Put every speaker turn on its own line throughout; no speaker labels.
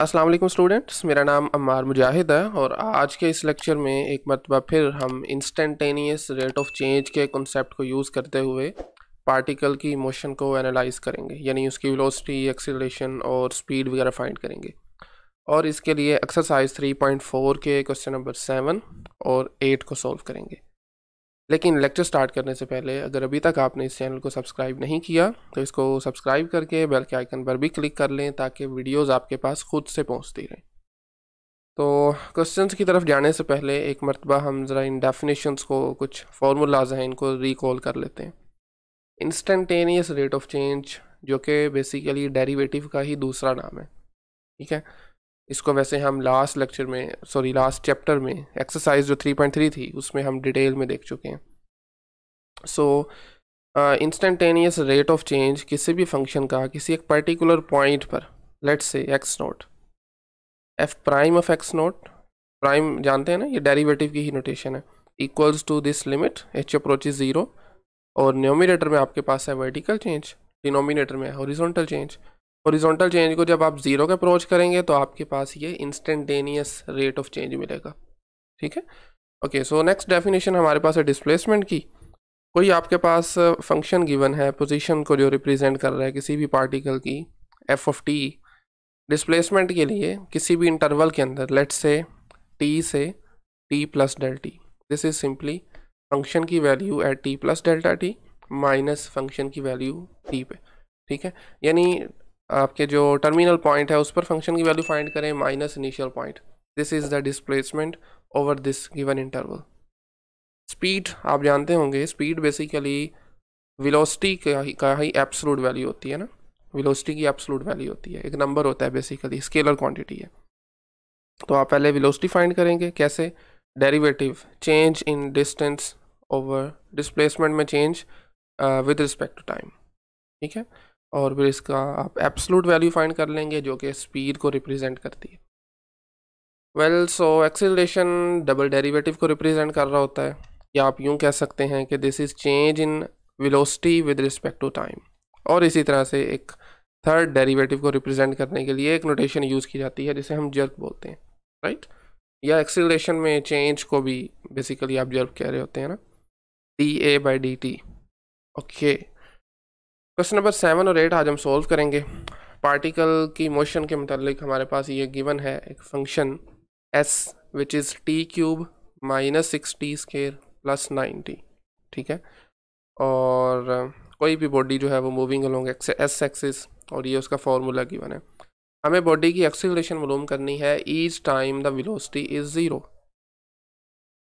अस्सलाम वालेकुम स्टूडेंट्स मेरा नाम अमार मुजाहिद है और आज के इस लेक्चर में एक मरतबा फिर हम इंस्टेंटेनियस रेट ऑफ चेंज के कॉन्सेप्ट को यूज़ करते हुए पार्टिकल की मोशन को एनालाइज करेंगे यानी उसकी वेलोसिटी एक्सीलरेशन और स्पीड वगैरह फाइंड करेंगे और इसके लिए एक्सरसाइज 3.4 के क्वेश्चन नंबर सेवन और एट को सॉल्व करेंगे लेकिन लेक्चर स्टार्ट करने से पहले अगर अभी तक आपने इस चैनल को सब्सक्राइब नहीं किया तो इसको सब्सक्राइब करके बेल के आइकन पर भी क्लिक कर लें ताकि वीडियोस आपके पास खुद से पहुंचती रहें तो क्वेश्चंस की तरफ जाने से पहले एक मरतबा हम ज़रा इन डेफिनेशंस को कुछ फार्मूलाज हैं इनको रिकॉल कर लेते हैं इंस्टेंटेनियस रेट ऑफ चेंज जो कि बेसिकली डेरीवेटिव का ही दूसरा नाम है ठीक है इसको वैसे हम लास्ट लेक्चर में सॉरी लास्ट चैप्टर में एक्सरसाइज जो 3.3 थी उसमें हम डिटेल में देख चुके हैं so instantaneous rate of change किसी भी फंक्शन का किसी एक पर्टिकुलर पॉइंट पर let's say x naught f prime of x naught prime जानते हैं ना ये डेरिवेटिव की ही नोटेशन है equals to this limit h approach is zero और न्योमिनेटर में आपके पास है वर्टिकल चेंज डिनोमिनेटर में है हॉरिजॉन्टल चेंज हॉरिजॉन्टल चेंज को जब आप ज़ीरो के अप्रोच करेंगे तो आपके पास ये इंस्टेंटेनियस रेट ऑफ चेंज मिलेगा ठीक है ओके सो नेक्स्ट डेफिनेशन हमारे पास है डिस्प्लेसमेंट की कोई आपके पास फंक्शन गिवन है पोजीशन को जो रिप्रेजेंट कर रहा है किसी भी पार्टिकल की एफ ऑफ टी डिस्प्लेसमेंट के लिए किसी भी इंटरवल के अंदर let's say t say t plus delta t this is simply function की value at t plus delta t minus function की वैल्यू टी पे ठीक है यानी आपके जो टर्मिनल पॉइंट है उस पर फंक्शन की वैल्यू फाइंड करें minus initial point this is the displacement over this given interval speed आप जानते होंगे स्पीड बेसिकली विलोसिटी का ही, एप्सलूड वैल्यू होती है ना विलोसिटी की एप्सलूड वैल्यू होती है एक नंबर होता है बेसिकली स्केलर क्वांटिटी है तो आप पहले विलोसिटी फाइंड करेंगे कैसे derivative change in distance over displacement में change with respect to time ठीक है और फिर इसका आप एप्सलूट वैल्यू फाइंड कर लेंगे जो कि स्पीड को रिप्रेजेंट करती है well so acceleration double derivative को रिप्रेजेंट कर रहा होता है या आप यूं कह सकते हैं कि this is change in velocity with respect to time और इसी तरह से एक थर्ड डेरिवेटिव को रिप्रेजेंट करने के लिए एक नोटेशन यूज़ की जाती है जिसे हम जर्क बोलते हैं राइट right? या एक्सेलरेशन में चेंज को भी बेसिकली आप जर्क कह रहे होते हैं ना d a by d t okay question number seven और एट आज हम सोल्व करेंगे पार्टिकल की मोशन के मतलब हमारे पास ये गिवन है एक function s which is t cube minus six t square plus nine t ठीक है और uh, कोई भी बॉडी जो है वो मूविंग अलोंग एक्स एस एक्सिस और ये उसका फार्मूला गिवन है हमें बॉडी की एक्सीलरेशन मालूम करनी है each time the velocity is zero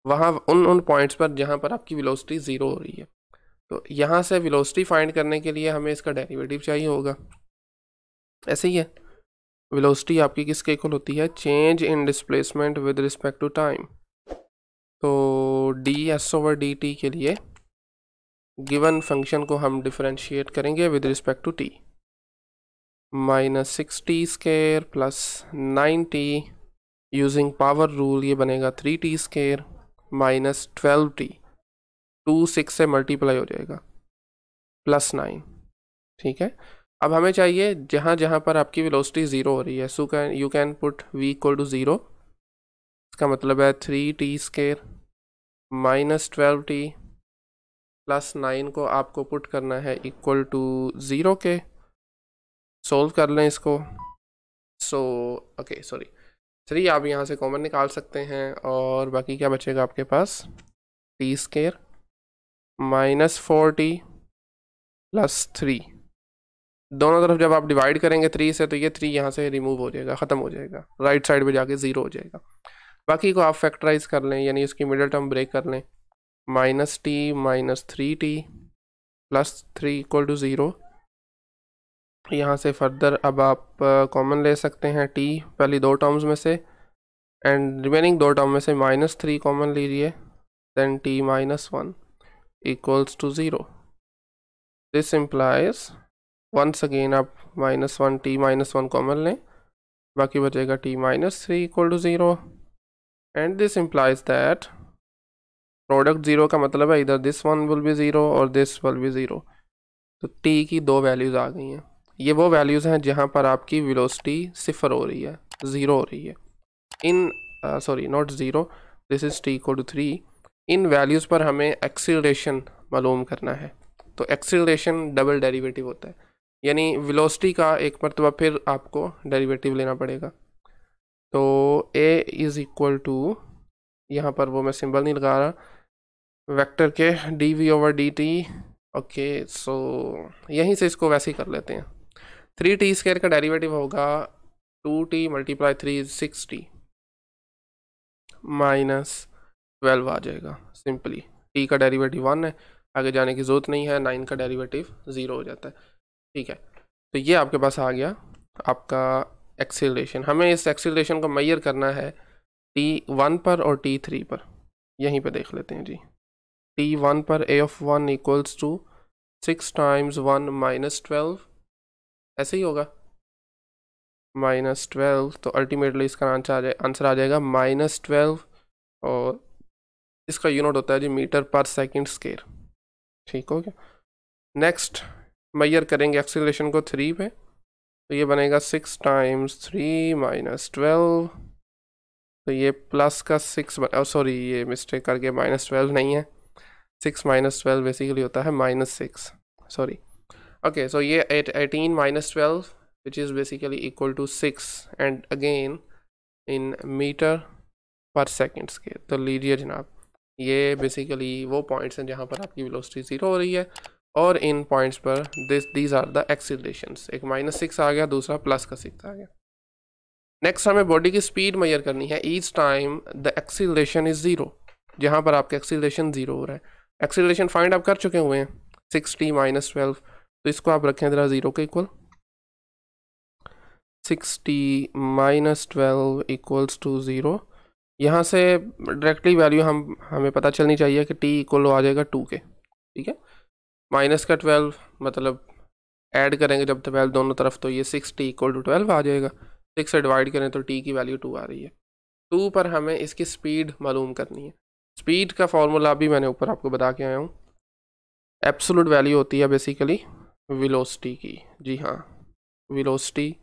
वहाँ उन उन पॉइंट्स पर जहाँ पर आपकी विलोसिटी ज़ीरो हो रही है तो यहाँ से विलोसिटी फाइंड करने के लिए हमें इसका डेरिवेटिव चाहिए होगा ऐसे ही है विलोसिटी आपकी किसके इक्वल होती है change in displacement with respect to time तो d s over d t के लिए गिवन फंक्शन को हम डिफ्रेंशिएट करेंगे with respect to t minus six t square plus nine t using power rule ये बनेगा three t square minus twelve t two six से multiply हो जाएगा प्लस नाइन ठीक है अब हमें चाहिए जहाँ जहाँ पर आपकी वेलोसिटी ज़ीरो हो रही है so can you can put v equal to zero इसका मतलब है three t square minus twelve t plus nine को आपको पुट करना है इक्वल टू ज़ीरो के सोल्व कर लें इसको सो ओके सॉरी थ्री आप यहाँ से कॉमन निकाल सकते हैं और बाकी क्या बचेगा आपके पास t square minus four t plus three दोनों तरफ जब आप डिवाइड करेंगे थ्री से तो ये थ्री यहाँ से रिमूव हो जाएगा ख़त्म हो जाएगा राइट साइड पे जाके ज़ीरो हो जाएगा बाकी को आप फैक्टराइज कर लें यानी उसकी मिडल टर्म ब्रेक कर लें minus t minus three t plus three equal to zero यहाँ से फर्दर अब आप कॉमन ले सकते हैं टी पहली दो टर्म्स में से एंड रिमेनिंग दो टर्म में से माइनस थ्री कॉमन लीजिए then t minus one equals to 0 this implies once again आप minus one t minus one common लें बाकी बचेगा t minus three equal to zero and this implies that product zero का मतलब है इधर this one will be zero और this will be zero तो टी की दो वैल्यूज़ आ गई हैं ये वो वैल्यूज़ हैं जहाँ पर आपकी velocity सिफर हो रही है ज़ीरो हो रही है इन sorry not zero this is t equal to three इन वैल्यूज़ पर हमें एक्सीलरेशन मालूम करना है तो एक्सीलरेशन डबल डेरिवेटिव होता है यानी वेलोसिटी का एक मरतबा फिर आपको डेरिवेटिव लेना पड़ेगा तो ए इज़ इक्वल टू यहाँ पर वो मैं सिंबल नहीं लगा रहा वेक्टर के d v over d t okay so यहीं से इसको वैसे ही कर लेते हैं थ्री टी स्केयर का डेरिवेटिव होगा two t multiply three six t minus twelve आ जाएगा सिंपली टी का डेरिवेटिव वन है आगे जाने की ज़रूरत नहीं है नाइन का डेरिवेटिव ज़ीरो हो जाता है ठीक है तो ये आपके पास आ गया आपका एक्सीलरेशन हमें इस एक्सीलरेशन को मैयर करना है टी वन पर और टी थ्री पर यहीं पे देख लेते हैं जी टी वन पर a of one equals to six times one minus twelve ऐसे ही होगा माइनस ट्वेल्व तो अल्टीमेटली इसका आंसर आ जाए आंसर आ जाएगा माइनस ट्वेल्व और इसका यूनिट होता है जी मीटर पर सेकंड स्केयर ठीक हो गया नेक्स्ट मैयर करेंगे एक्सीलेशन को थ्री पे तो ये बनेगा six times three minus twelve तो ये प्लस का सिक्स बना सॉरी ये मिस्टेक करके माइनस ट्वेल्व नहीं है सिक्स माइनस ट्वेल्व बेसिकली होता है minus six sorry okay so ये eight eighteen minus twelve which is basically equal to six and again in metre पर सेकेंड के तो लीजिए जनाब ये बेसिकली वो पॉइंट्स हैं जहाँ पर आपकी वेलोसिटी ज़ीरो हो रही है और इन पॉइंट्स पर this these are the accelerations एक माइनस सिक्स आ गया दूसरा प्लस का सिक्स आ गया नेक्स्ट हमें बॉडी की स्पीड मेजर करनी है each time the acceleration is zero जहाँ पर आपका एक्सीलरेशन ज़ीरो हो रहा है एक्सीलरेशन फाइंड आप कर चुके हुए हैं सिक्स टी माइनस ट्वेल्व तो इसको आप रखें ज़रा ज़ीरो के equal six t minus twelve equals to zero यहाँ से डायरेक्टली वैल्यू हम हमें पता चलनी चाहिए कि टी इक्वल आ जाएगा टू के ठीक है माइनस का ट्वेल्व मतलब ऐड करेंगे जब ट्वेल्व दोनों तरफ तो ये six t equal to twelve आ जाएगा सिक्स से डिवाइड करें तो टी की वैल्यू टू आ रही है टू पर हमें इसकी स्पीड मालूम करनी है स्पीड का फॉर्मूला भी मैंने ऊपर आपको बता के आया हूँ एब्सोलूट वैल्यू होती है बेसिकली विलोसटी की जी हाँ velocity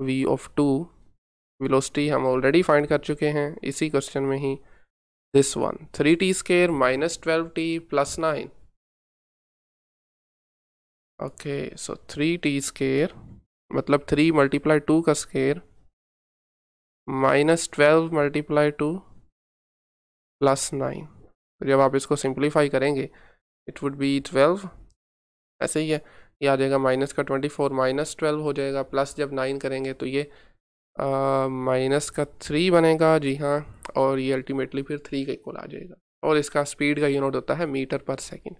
v of two velocity हम ऑलरेडी फाइंड कर चुके हैं इसी क्वेश्चन में ही this one three t square minus twelve t plus nine okay so three t square मतलब थ्री मल्टीप्लाई टू का square minus twelve multiply two plus nine जब आप इसको सिंप्लीफाई करेंगे इट वुड बी ट्वेल्व ऐसे ही है ये आ जाएगा माइनस का ट्वेंटी फोर माइनस ट्वेल्व हो जाएगा प्लस जब नाइन करेंगे तो ये माइनस का थ्री बनेगा जी हाँ और ये अल्टीमेटली फिर थ्री का इक्वल आ जाएगा और इसका स्पीड का यूनिट होता है मीटर पर सेकेंड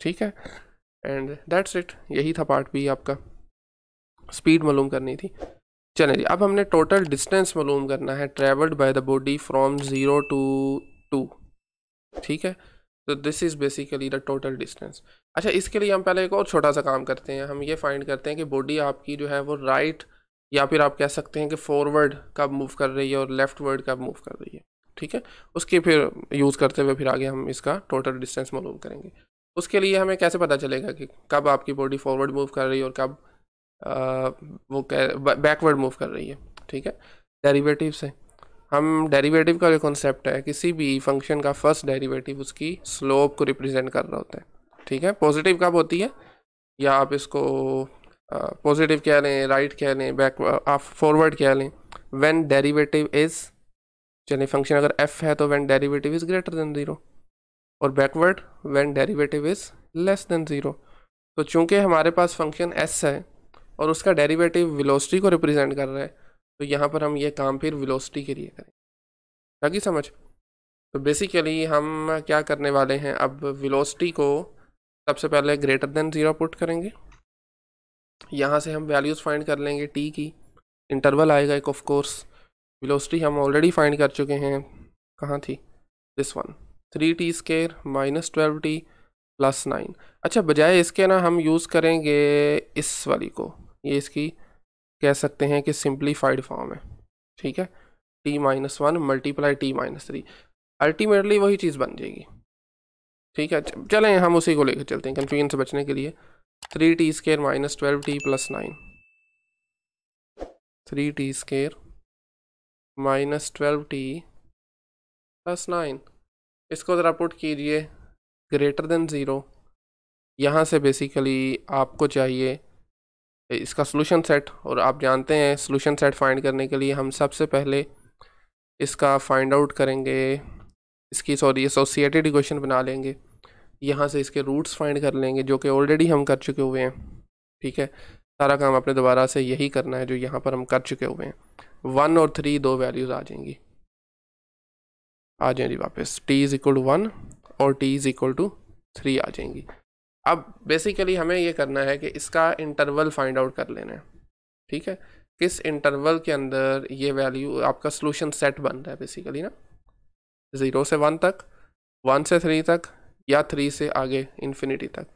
ठीक है एंड दैट्स इट यही था पार्ट भी आपका स्पीड मालूम करनी थी चले जी अब हमने टोटल डिस्टेंस मालूम करना है travelled by the body from zero to two ठीक है तो this is basically the total distance अच्छा इसके लिए हम पहले एक और छोटा सा काम करते हैं हम ये फाइंड करते हैं कि बॉडी आपकी जो है वो राइट right या फिर आप कह सकते हैं कि फॉरवर्ड कब मूव कर रही है और लेफ्ट वर्ड कब मूव कर रही है ठीक है उसकी फिर यूज़ करते हुए फिर आगे हम इसका टोटल डिस्टेंस मालूम करेंगे उसके लिए हमें कैसे पता चलेगा कि कब आपकी बॉडी फॉरवर्ड मूव कर रही है और कब आ, वो बैकवर्ड मूव कर रही है ठीक है डेरीवेटिव से हम डेरीवेटिव का जो कॉन्सेप्ट है किसी भी फंक्शन का फर्स्ट डेरीवेटिव उसकी स्लोप को रिप्रेजेंट कर रहा होता है ठीक है पॉजिटिव कब होती है या आप इसको पॉजिटिव कह लें राइट कह लें बैक आप फॉरवर्ड कह लें व्हेन डेरिवेटिव इज़ चलिए फंक्शन अगर एफ है तो when derivative is greater than zero और backward when derivative is less than zero तो चूंकि हमारे पास फंक्शन एस है और उसका डेरिवेटिव विलोस्टी को रिप्रेजेंट कर रहा है तो यहाँ पर हम ये काम फिर विलोस्टी के लिए करें ताकि समझ तो बेसिकली हम क्या करने वाले हैं अब विलोस्टी को सबसे पहले ग्रेटर देन ज़ीरो पुट करेंगे यहाँ से हम वैल्यूज़ फाइंड कर लेंगे टी की इंटरवल आएगा एक ऑफ कोर्स वेलोसिटी हम ऑलरेडी फाइंड कर चुके हैं कहाँ थी this one three t square minus twelve t plus nine अच्छा बजाय इसके ना हम यूज़ करेंगे इस वाली को ये इसकी कह सकते हैं कि सिंप्लीफाइड फॉर्म है ठीक है t minus one multiply t minus three ultimately वही चीज़ बन जाएगी ठीक है चलें हम उसी को लेकर चलते हैं कन्फ्यूजन से बचने के लिए three t square minus twelve t plus nine three t square minus twelve t plus nine इसको ज़रा पुट कीजिए ग्रेटर देन ज़ीरो यहाँ से बेसिकली आपको चाहिए इसका सोलूशन सेट और आप जानते हैं सोल्यूशन सेट फाइंड करने के लिए हम सबसे पहले इसका फाइंड आउट करेंगे इसकी सॉरी एसोसिएटेड इक्वेशन बना लेंगे यहाँ से इसके रूट्स फाइंड कर लेंगे जो कि ऑलरेडी हम कर चुके हुए हैं ठीक है सारा काम आपने दोबारा से यही करना है जो यहाँ पर हम कर चुके हुए हैं वन और थ्री दो वैल्यूज़ आ जाएंगी आ जी वापस t is equal to one और t is equal to three आ जाएंगी अब बेसिकली हमें ये करना है कि इसका इंटरवल फाइंड आउट कर लेना है ठीक है किस इंटरवल के अंदर ये वैल्यू आपका सोल्यूशन सेट बन रहा है बेसिकली ना ज़ीरो से वन तक वन से थ्री तक या थ्री से आगे इन्फिनिटी तक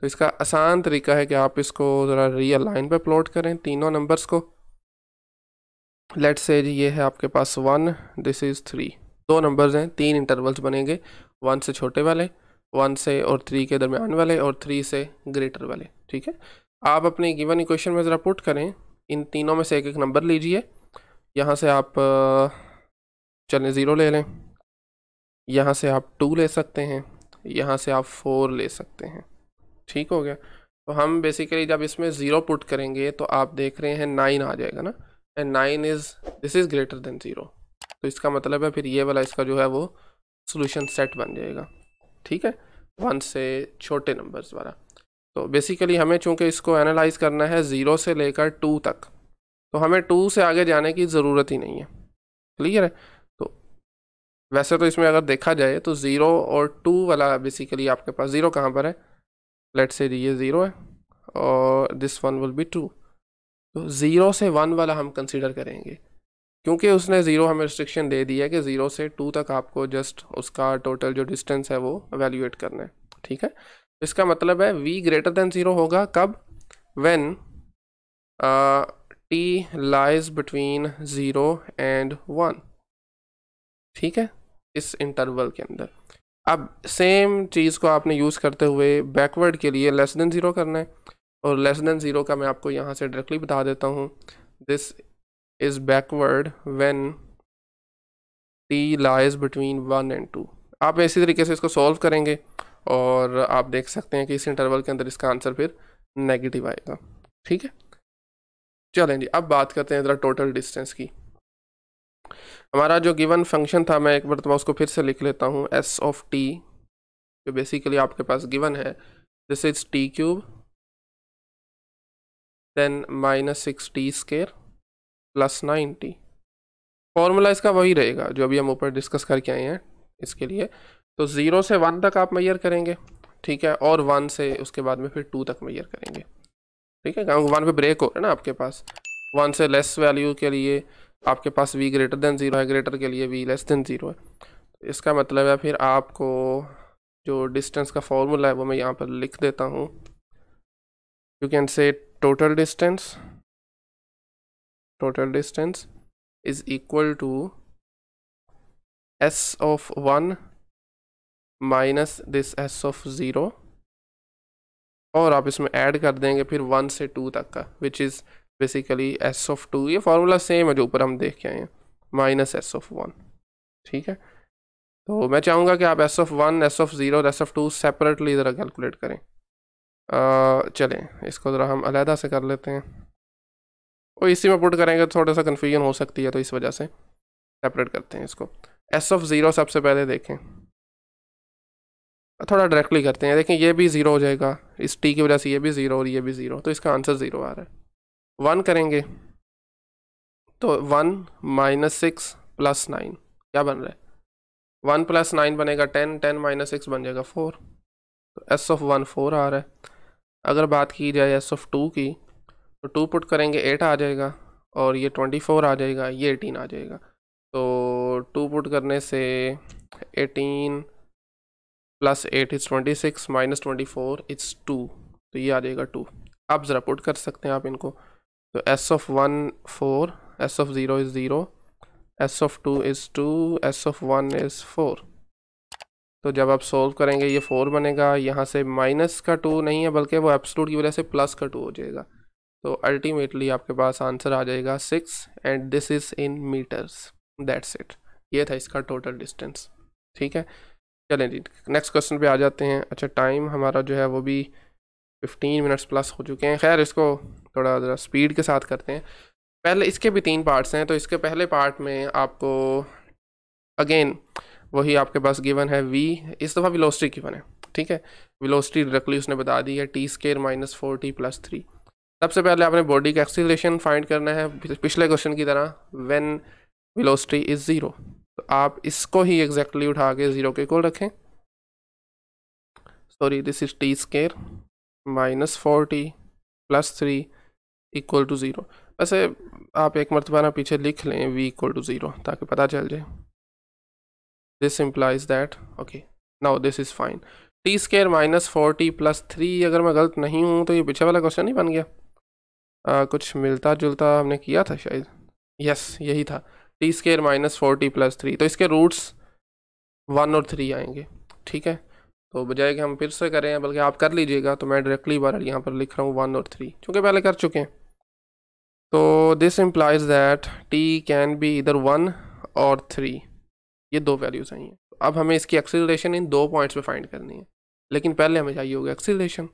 तो इसका आसान तरीका है कि आप इसको ज़रा रियल लाइन पर प्लॉट करें तीनों नंबर्स को लेट से ये है आपके पास वन दिस इज़ थ्री दो नंबर्स हैं तीन इंटरवल्स बनेंगे वन से छोटे वाले वन से और थ्री के दरमियान वाले और थ्री से ग्रेटर वाले ठीक है आप अपने गिवन इक्वेशन में ज़रा पुट करें इन तीनों में से एक एक नंबर लीजिए यहाँ से आप चलें ज़ीरो ले लें यहाँ से आप टू ले सकते हैं यहाँ से आप फोर ले सकते हैं ठीक हो गया तो हम बेसिकली जब इसमें ज़ीरो पुट करेंगे तो आप देख रहे हैं नाइन आ जाएगा ना and nine is this is greater than zero तो इसका मतलब है फिर ये वाला इसका जो है वो सोल्यूशन सेट बन जाएगा ठीक है वन से छोटे नंबर्स वाला तो बेसिकली हमें चूँकि इसको एनालाइज करना है ज़ीरो से लेकर टू तक तो हमें टू से आगे जाने की ज़रूरत ही नहीं है क्लियर है वैसे तो इसमें अगर देखा जाए तो ज़ीरो और टू वाला बेसिकली आपके पास ज़ीरो कहाँ पर है लेट से ये ज़ीरो है और this one will be two तो ज़ीरो से वन वाला हम कंसिडर करेंगे क्योंकि उसने ज़ीरो हमें रिस्ट्रिक्शन दे दी है कि ज़ीरो से टू तक आपको जस्ट उसका टोटल जो डिस्टेंस है वो एवेल्यूएट करना है ठीक है तो इसका मतलब है वी ग्रेटर देन ज़ीरो होगा कब when t lies between zero and one ठीक है इस इंटरवल के अंदर अब सेम चीज़ को आपने यूज़ करते हुए बैकवर्ड के लिए लेस देन ज़ीरो करना है और लेस देन ज़ीरो का मैं आपको यहाँ से डायरेक्टली बता देता हूँ this is backward when t lies between one and two आप इसी तरीके से इसको सॉल्व करेंगे और आप देख सकते हैं कि इस इंटरवल के अंदर इसका आंसर फिर नेगेटिव आएगा ठीक है चलें जी अब बात करते हैं ज़रा टोटल डिस्टेंस की हमारा जो गिवन फंक्शन था मैं एक मरतबा उसको फिर से लिख लेता हूँ एस ऑफ टी जो बेसिकली आपके पास गिवन है this is t cube then minus six t square plus nine t formula इसका वही रहेगा जो अभी हम ऊपर डिस्कस करके आए हैं इसके लिए तो ज़ीरो से वन तक आप मैयर करेंगे ठीक है और वन से उसके बाद में फिर टू तक मैयर करेंगे ठीक है वन पे ब्रेक हो रहा है ना आपके पास वन से लेस वैल्यू के लिए आपके पास वी ग्रेटर देन ज़ीरो है ग्रेटर के लिए वी लेस देन ज़ीरो है इसका मतलब है फिर आपको जो डिस्टेंस का फॉर्मूला है वो मैं यहाँ पर लिख देता हूँ you can say total distance total distance is equal to s of one minus this s of zero और आप इसमें ऐड कर देंगे फिर वन से टू तक का which is basically s of two ये फार्मूला सेम है जो ऊपर हम देख के आए हैं माइनस एस ऑफ वन ठीक है तो मैं चाहूँगा कि आप s of one s of zero और एस ऑफ टू सेपरेटली ज़रा कैलकुलेट करें चलें इसको ज़रा हम अलहदा से कर लेते हैं और इसी में पुट करेंगे तो थोड़ा सा कन्फ्यूजन हो सकती है तो इस वजह से सेपरेट करते हैं इसको एस ऑफ ज़ीरो सबसे पहले देखें थोड़ा डायरेक्टली करते हैं देखें ये भी ज़ीरो हो जाएगा इस टी की वजह से ये भी ज़ीरो और ये भी ज़ीरो तो इसका आंसर ज़ीरो आ रहा है वन करेंगे तो one minus six plus nine क्या बन रहा है वन प्लस नाइन बनेगा टेन टेन माइनस सिक्स बन जाएगा फोर तो एस ऑफ वन फोर आ रहा है अगर बात की जाए एस ऑफ टू की तो टू पुट करेंगे एट आ जाएगा और ये ट्वेंटी फोर आ जाएगा ये एटीन आ जाएगा तो टू पुट करने से eighteen plus eight is twenty six minus twenty four is two तो ये आ जाएगा टू आप ज़रा पुट कर सकते हैं आप इनको तो s of one four s of zero is zero s of two is two s of one is four तो जब आप सोल्व करेंगे ये फोर बनेगा यहाँ से माइनस का टू नहीं है बल्कि वो एब्सोलूट की वजह से प्लस का टू हो जाएगा तो अल्टीमेटली आपके पास आंसर आ जाएगा six and this is in meters that's it ये था इसका टोटल डिस्टेंस ठीक है चलें जी नेक्स्ट क्वेश्चन पे आ जाते हैं अच्छा टाइम हमारा जो है वो भी फिफ्टीन मिनट्स प्लस हो चुके हैं खैर इसको थोड़ा ज़रा स्पीड के साथ करते हैं पहले इसके भी तीन पार्ट्स हैं तो इसके पहले पार्ट में आपको अगेन वही आपके पास गिवन है वी इस दफ़ा विलोस्ट्री गिवन है ठीक है विलोस्टी डायरेक्टली उसने बता दी है t square minus four t plus three सबसे पहले आपने बॉडी का एक्सीलेशन फाइंड करना है पिछले क्वेश्चन की तरह व्हेन विलोस्टी इज़ ज़ीरो तो आप इसको ही एग्जैक्टली exactly उठा के ज़ीरो के कोल रखें sorry this is t square minus four t plus three equal to zero वैसे आप एक मरतबा ना पीछे लिख लें वी इक्वल टू ज़ीरो ताकि पता चल जाए this implies that okay now this is fine t square minus forty plus three अगर मैं गलत नहीं हूँ तो ये पीछे वाला क्वेश्चन नहीं बन गया आ, कुछ मिलता जुलता हमने किया था शायद यस yes, यही था t square minus forty plus three तो इसके रूट्स वन और थ्री आएंगे ठीक है तो बजाय कि हम फिर से करें बल्कि आप कर लीजिएगा तो मैं डायरेक्टली बार यहाँ पर लिख रहा हूँ वन और थ्री चूँकि पहले कर चुके हैं तो this implies that t can be इधर वन और थ्री ये दो वैल्यूज़ आई हैं अब हमें इसकी एक्सीलरेशन इन दो पॉइंट्स पे फाइंड करनी है लेकिन पहले हमें चाहिए होगा acceleration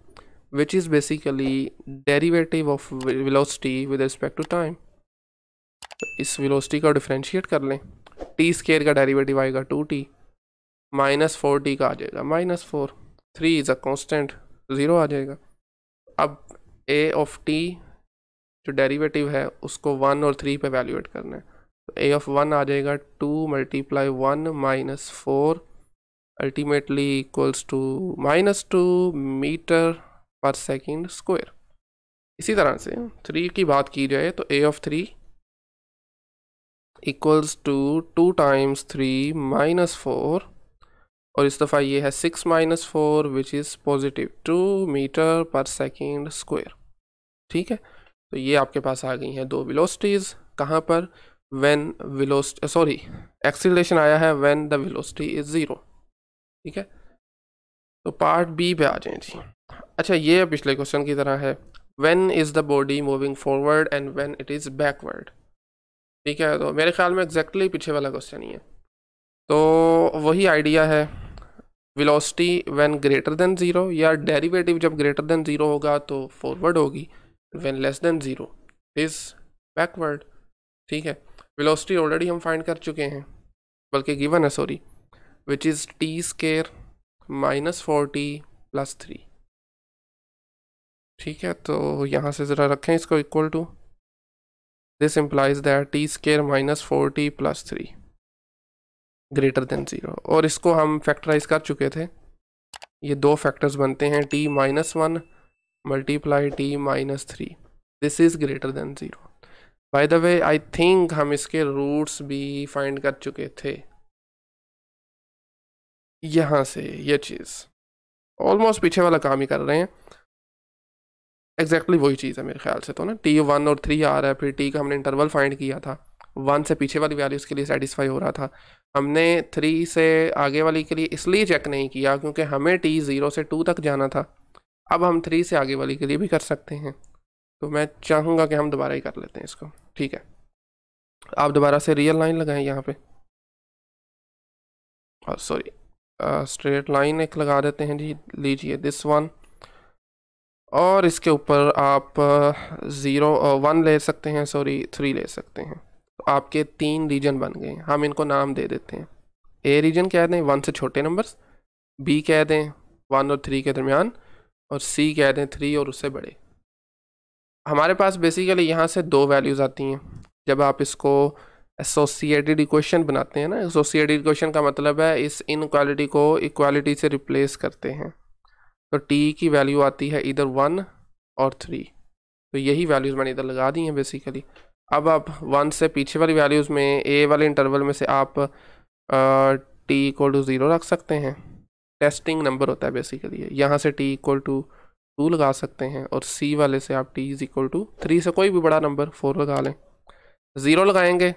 which is basically derivative of velocity with respect to time इस वेलोसिटी का डिफ्रेंशिएट कर लें टी स्केयर का डेरिवेटिव आएगा two t minus four t का आ जाएगा minus four three is a constant zero आ जाएगा अब ए ऑफ टी जो डेरिवेटिव है उसको वन और थ्री पे वैल्यूएट करना है तो ए ऑफ वन आ जाएगा two multiply one minus four ultimately equals to minus two meter पर सेकेंड स्क्वेयर इसी तरह से थ्री की बात की जाए तो a of three equals to two times three minus four और इस दफ़ा ये है six minus four which is positive two meter पर सेकेंड स्क्वेयर ठीक है तो ये आपके पास आ गई हैं दो विलोस्टीज कहाँ पर वेन विलोस्ट सॉरी एक्सीलेशन आया है when the velocity is zero ठीक है तो पार्ट बी पे आ जाए जी अच्छा ये पिछले क्वेश्चन की तरह है when is the body moving forward and when it is backward ठीक है तो मेरे ख्याल में एग्जैक्टली exactly पीछे वाला क्वेश्चन ही है तो वही आइडिया है velocity when greater than zero या डेरीवेटिव जब ग्रेटर देन ज़ीरो होगा तो फॉरवर्ड होगी when less than zero is backward ठीक है वेलोसिटी ऑलरेडी हम फाइंड कर चुके हैं बल्कि गिवन है sorry which is t square minus forty plus three ठीक है तो यहाँ से ज़रा रखें इसको equal to this implies that t square minus forty plus three greater than zero और इसको हम फैक्टराइज कर चुके थे ये दो फैक्टर्स बनते हैं t minus one multiply t minus three this is greater than zero by the way I think हम इसके रूट्स भी फाइंड कर चुके थे यहाँ से ये चीज़ ऑलमोस्ट पीछे वाला काम ही कर रहे हैं एग्जैक्टली exactly वही चीज़ है मेरे ख्याल से तो ना टी वन और थ्री आ रहा है फिर टी का हमने इंटरवल फाइंड किया था वन से पीछे वाली वैल्यू उसके लिए सेटिस्फाई हो रहा था हमने थ्री से आगे वाली के लिए इसलिए चेक नहीं किया क्योंकि हमें टी ज़ीरो से टू तक जाना था अब हम थ्री से आगे वाली के लिए भी कर सकते हैं तो मैं चाहूँगा कि हम दोबारा ही कर लेते हैं इसको ठीक है आप दोबारा से रियल लाइन लगाएं यहाँ पे और सॉरी स्ट्रेट लाइन एक लगा देते हैं जी लीजिए दिस वन और इसके ऊपर आप ज़ीरो वन ले सकते हैं सॉरी थ्री ले सकते हैं तो आपके तीन रीजन बन गए हम इनको नाम दे देते हैं ए रीजन कह दें वन से छोटे नंबर्स बी कह दें वन और थ्री के दरमियान और सी कह दें थ्री और उससे बड़े हमारे पास बेसिकली यहाँ से दो वैल्यूज़ आती हैं जब आप इसको एसोसिएटेड इक्वेशन बनाते हैं ना एसोसिएटेड इक्वेशन का मतलब है इस इनक्वालिटी को इक्वालिटी से रिप्लेस करते हैं तो टी की वैल्यू आती है इधर वन और थ्री तो यही वैल्यूज़ मैंने इधर लगा दी हैं बेसिकली अब आप वन से पीछे वाली वैल्यूज़ में ए वाले इंटरवल में से आप टी इक्वल टू ज़ीरो रख सकते हैं टेस्टिंग नंबर होता है बेसिकली ये यहाँ से टी इक्वल टू टू लगा सकते हैं और सी वाले से आप t is equal to three से कोई भी बड़ा नंबर फोर लगा लें ज़ीरो लगाएंगे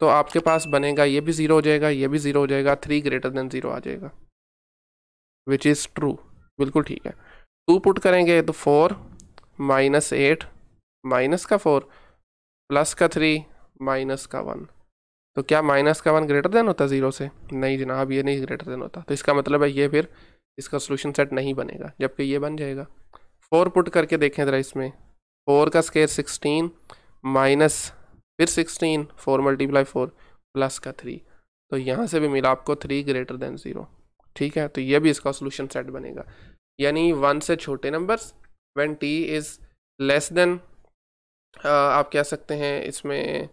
तो आपके पास बनेगा ये भी ज़ीरो हो जाएगा ये भी ज़ीरो हो जाएगा थ्री ग्रेटर देन ज़ीरो आ जाएगा विच इज़ ट्रू बिल्कुल ठीक है टू पुट करेंगे तो फोर माइनस एट माइनस का फोर प्लस का थ्री माइनस का वन तो क्या माइनस का वन ग्रेटर देन होता है ज़ीरो से नहीं जनाब ये नहीं ग्रेटर देन होता तो इसका मतलब है ये फिर इसका सोल्यूशन सेट नहीं बनेगा जबकि ये बन जाएगा फोर पुट करके देखें ज़रा इसमें फोर का स्केयर सिक्सटीन माइनस फिर sixteen four multiply four plus का थ्री तो यहाँ से भी मिला आपको थ्री ग्रेटर देन ज़ीरो ठीक है तो ये भी इसका सोल्यूशन सेट बनेगा यानी वन से छोटे numbers one t is less than आप कह सकते हैं इसमें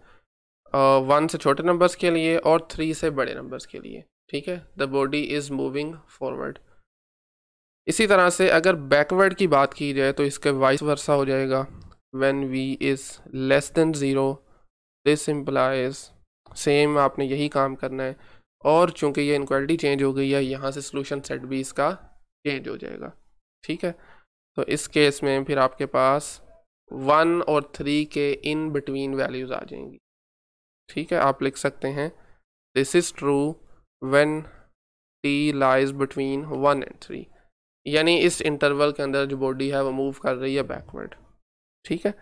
वन से छोटे नंबर्स के लिए और थ्री से बड़े नंबर्स के लिए ठीक है the body is moving forward इसी तरह से अगर बैकवर्ड की बात की जाए तो इसके वाइस वर्षा हो जाएगा when v is less than zero this implies same आपने यही काम करना है और चूंकि ये इनक्वालिटी चेंज हो गई है यहाँ से सोलूशन सेट भी इसका चेंज हो जाएगा ठीक है तो इस केस में फिर आपके पास वन और थ्री के इन बिटवीन वैल्यूज़ आ जाएंगी ठीक है आप लिख सकते हैं this is true when t lies between one and three यानी इस इंटरवल के अंदर जो बॉडी है वो मूव कर रही है बैकवर्ड ठीक है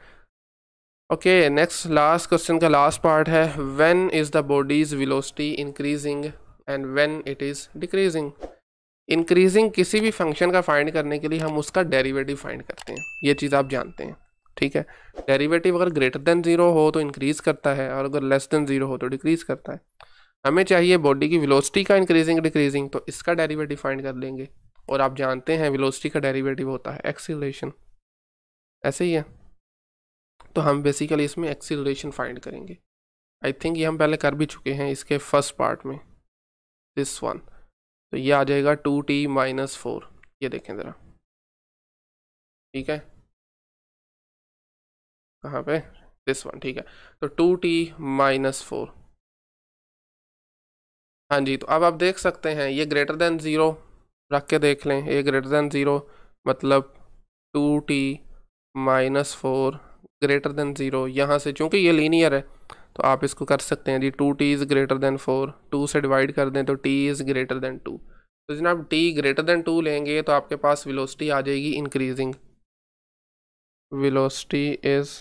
ओके नेक्स्ट लास्ट क्वेश्चन का लास्ट पार्ट है when is the body's velocity increasing and when it is decreasing increasing किसी भी फंक्शन का फाइंड करने के लिए हम उसका डेरिवेटिव फाइंड करते हैं ये चीज़ आप जानते हैं ठीक है डेरिवेटिव अगर ग्रेटर देन ज़ीरो हो तो इंक्रीज़ करता है और अगर लेस देन ज़ीरो हो तो डिक्रीज़ करता है हमें चाहिए बॉडी की विलोसिटी का इंक्रीजिंग डिक्रीजिंग तो इसका डेरीवेटिव फाइंड कर लेंगे और आप जानते हैं विलोसिटी का डेरीवेटिव होता है एक्सीलरेशन ऐसे ही है तो हम बेसिकली इसमें एक्सीलरेशन फाइंड करेंगे आई थिंक ये हम पहले कर भी चुके हैं इसके फर्स्ट पार्ट में दिस वन तो ये आ जाएगा टू टी माइनस फोर ये देखें ज़रा ठीक है कहाँ पे दिस वन ठीक है तो टू टी माइनस फोर हाँ जी तो अब आप देख सकते हैं ये ग्रेटर देन ज़ीरो रख के देख लें ये ग्रेटर देन ज़ीरो मतलब two t minus four greater than zero यहाँ से चूँकि ये लीनियर है तो आप इसको कर सकते हैं जी two t is greater than four two से डिवाइड कर दें तो t is greater than two तो जनाब टी ग्रेटर देन टू लेंगे तो आपके पास विलोसिटी आ जाएगी इंक्रीजिंग विलोसिटी इज़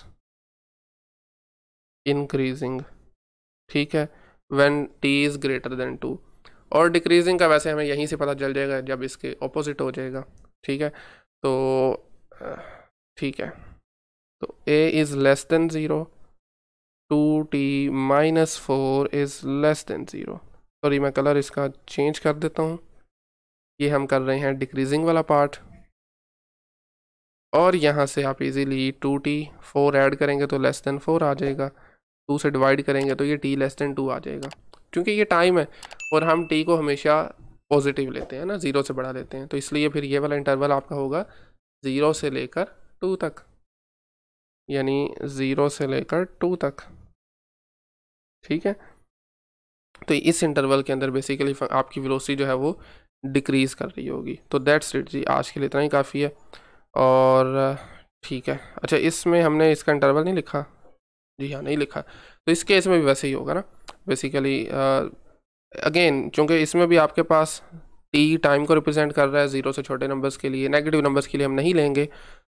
इंक्रीजिंग ठीक है when t is greater than two और डिक्रीजिंग का वैसे हमें यहीं से पता चल जाएगा जब इसके ऑपोजिट हो जाएगा ठीक है तो ठीक है तो a is less than zero two t minus four is less than zero sorry मैं कलर इसका चेंज कर देता हूँ ये हम कर रहे हैं डिक्रीजिंग वाला पार्ट और यहाँ से आप easily two t four add करेंगे तो लेस देन फोर आ जाएगा टू से डिवाइड करेंगे तो ये टी लेस दैन टू आ जाएगा क्योंकि ये टाइम है और हम टी को हमेशा पॉजिटिव लेते हैं ना ज़ीरो से बढ़ा लेते हैं तो इसलिए फिर ये वाला इंटरवल आपका होगा ज़ीरो से लेकर टू तक यानी ज़ीरो से लेकर टू तक ठीक है तो इस इंटरवल के अंदर बेसिकली आपकी वेलोसिटी जो है वो डिक्रीज़ कर रही होगी तो दैट्स इट जी आज के लिए इतना ही काफ़ी है और ठीक है अच्छा इसमें हमने इसका इंटरवल नहीं लिखा जी हाँ नहीं लिखा तो इस केस में भी वैसे ही होगा ना बेसिकली अगेन चूँकि इसमें भी आपके पास टी टाइम को रिप्रेजेंट कर रहा है ज़ीरो से छोटे नंबर्स के लिए नेगेटिव नंबर्स के लिए हम नहीं लेंगे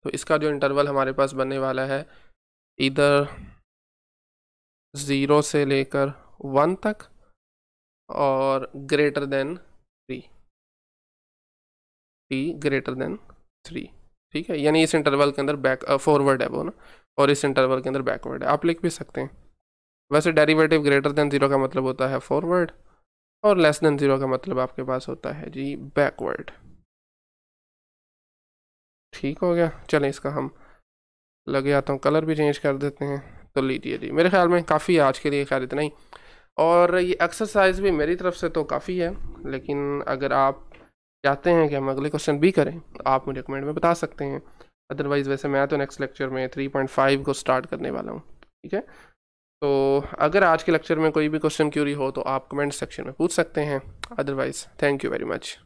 तो इसका जो इंटरवल हमारे पास बनने वाला है इधर ज़ीरो से लेकर वन तक और greater than three t greater than three ठीक है यानी इस इंटरवल के अंदर बैक फॉरवर्ड है वो ना और इस इंटरवल के अंदर बैकवर्ड है आप लिख भी सकते हैं वैसे डेरिवेटिव ग्रेटर देन ज़ीरो का मतलब होता है फॉरवर्ड और लेस देन ज़ीरो का मतलब आपके पास होता है जी बैकवर्ड ठीक हो गया चलें इसका हम लगे आता हूँ कलर भी चेंज कर देते हैं तो लीजिए जी मेरे ख्याल में काफ़ी आज के लिए खैर इतना ही और ये एक्सरसाइज भी मेरी तरफ से तो काफ़ी है लेकिन अगर आप चाहते हैं कि हम अगले क्वेश्चन भी करें तो आप मुझे कमेंट में बता सकते हैं अदरवाइज़ वैसे मैं तो नेक्स्ट लेक्चर में 3.5 को स्टार्ट करने वाला हूँ ठीक है तो अगर आज के लेक्चर में कोई भी क्वेश्चन क्यूरी हो तो आप कमेंट सेक्शन में पूछ सकते हैं otherwise thank you very much